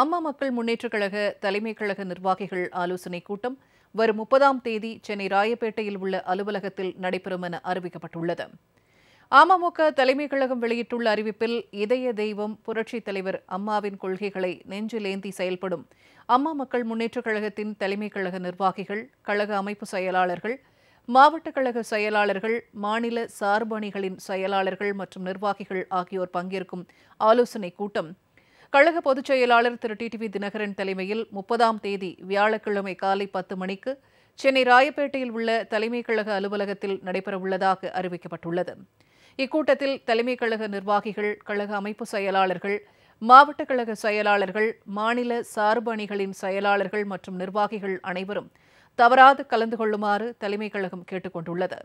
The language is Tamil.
அம்மா மக்கள் முன்னேற்றக் கழக தலைமை கழக நிர்வாகிகள் ஆலோசனைக் கூட்டம் வரும் முப்பதாம் தேதி சென்னை ராயப்பேட்டையில் உள்ள அலுவலகத்தில் நடைபெறும் என அறிவிக்கப்பட்டுள்ளது அமமுக தலைமைக் கழகம் வெளியிட்டுள்ள அறிவிப்பில் இதய தெய்வம் புரட்சித் தலைவர் அம்மாவின் கொள்கைகளை நெஞ்சிலேந்தி செயல்படும் அம்மா மக்கள் முன்னேற்றக் கழகத்தின் தலைமை கழக நிர்வாகிகள் கழக அமைப்பு செயலாளர்கள் மாவட்ட கழக செயலாளர்கள் மாநில சார்பணிகளின் செயலாளர்கள் மற்றும் நிர்வாகிகள் ஆகியோர் பங்கேற்கும் ஆலோசனைக் கூட்டம் கழக பொதுச் செயலாளர் திரு டிடிவி தினகரன் தலைமையில் முப்பதாம் தேதி வியாழக்கிழமை காலை பத்து மணிக்கு சென்னை ராயப்பேட்டையில் உள்ள தலைமை கழக அலுவலகத்தில் நடைபெறவுள்ளதாக அறிவிக்கப்பட்டுள்ளது இக்கூட்டத்தில் தலைமை கழக நிர்வாகிகள் கழக அமைப்பு செயலாளர்கள் மாவட்ட கழக செயலாளர்கள் மாநில சார்பு அணிகளின் செயலாளர்கள் மற்றும் நிர்வாகிகள் அனைவரும் தவறாது கலந்து கொள்ளுமாறு தலைமை கழகம் கேட்டுக்கொண்டுள்ளது